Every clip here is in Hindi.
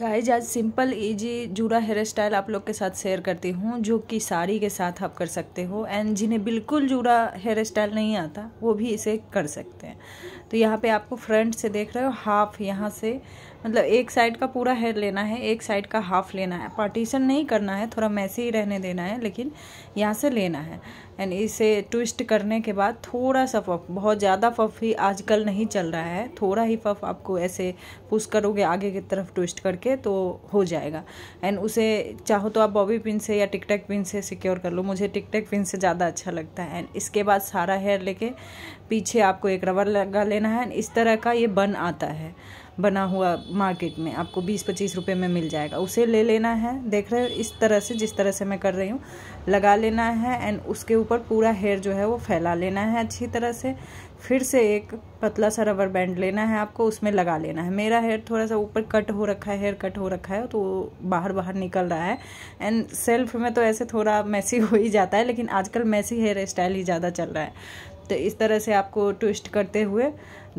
गाइज आज सिंपल इजी जूड़ा हेयर स्टाइल आप लोग के साथ शेयर करती हूँ जो कि साड़ी के साथ आप कर सकते हो एंड जिन्हें बिल्कुल जूड़ा हेयर स्टाइल नहीं आता वो भी इसे कर सकते हैं तो यहाँ पे आपको फ्रंट से देख रहे हो हाफ यहाँ से मतलब एक साइड का पूरा हेयर लेना है एक साइड का हाफ लेना है पार्टीशन नहीं करना है थोड़ा मैसे ही रहने देना है लेकिन यहाँ से लेना है एंड इसे ट्विस्ट करने के बाद थोड़ा सा फफ बहुत ज़्यादा फफ ही आजकल नहीं चल रहा है थोड़ा ही फफ आपको ऐसे पुश करोगे आगे की तरफ ट्विस्ट करके तो हो जाएगा एंड उसे चाहो तो आप बॉबी पिन से या टिकटैक पिन से सिक्योर कर लो मुझे टिकटैक पिन से ज़्यादा अच्छा लगता है एंड इसके बाद सारा हेयर लेके पीछे आपको एक रबर लगा लेना है इस तरह का ये बन आता है बना हुआ मार्केट में आपको 20-25 रुपए में मिल जाएगा उसे ले लेना है देख रहे हो इस तरह से जिस तरह से मैं कर रही हूँ लगा लेना है एंड उसके ऊपर पूरा हेयर जो है वो फैला लेना है अच्छी तरह से फिर से एक पतला सा रबर बैंड लेना है आपको उसमें लगा लेना है मेरा हेयर थोड़ा सा ऊपर कट हो रखा है हेयर कट हो रखा है तो बाहर बाहर निकल रहा है एंड सेल्फ में तो ऐसे थोड़ा मैसी हो ही जाता है लेकिन आजकल मैसी हेयर स्टाइल ही ज़्यादा चल रहा है तो इस तरह से आपको ट्विस्ट करते हुए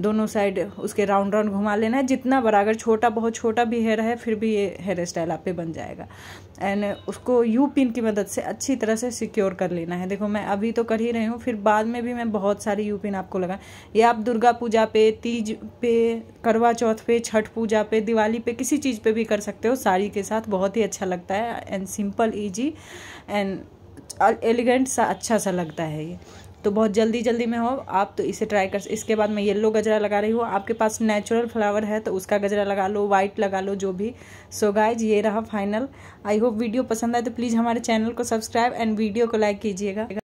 दोनों साइड उसके राउंड राउंड घुमा लेना है जितना बड़ा अगर छोटा बहुत छोटा भी हेयर है फिर भी ये हेयर स्टाइल आप पे बन जाएगा एंड उसको यू पिन की मदद से अच्छी तरह से सिक्योर कर लेना है देखो मैं अभी तो कर ही रही हूँ फिर बाद में भी मैं बहुत सारी यू पिन आपको लगा ये आप दुर्गा पूजा पे तीज पे करवा चौथ पे छठ पूजा पे दिवाली पे किसी चीज़ पे भी कर सकते हो साड़ी के साथ बहुत ही अच्छा लगता है and simple easy and elegant सा अच्छा सा लगता है ये तो बहुत जल्दी जल्दी में हो आप तो इसे ट्राई कर इसके बाद मैं येलो गजरा लगा रही हूँ आपके पास नेचुरल फ्लावर है तो उसका गजरा लगा लो वाइट लगा लो जो भी सो so गाइज ये रहा फाइनल आई होप वीडियो पसंद आए तो प्लीज़ हमारे चैनल को सब्सक्राइब एंड वीडियो को लाइक कीजिएगा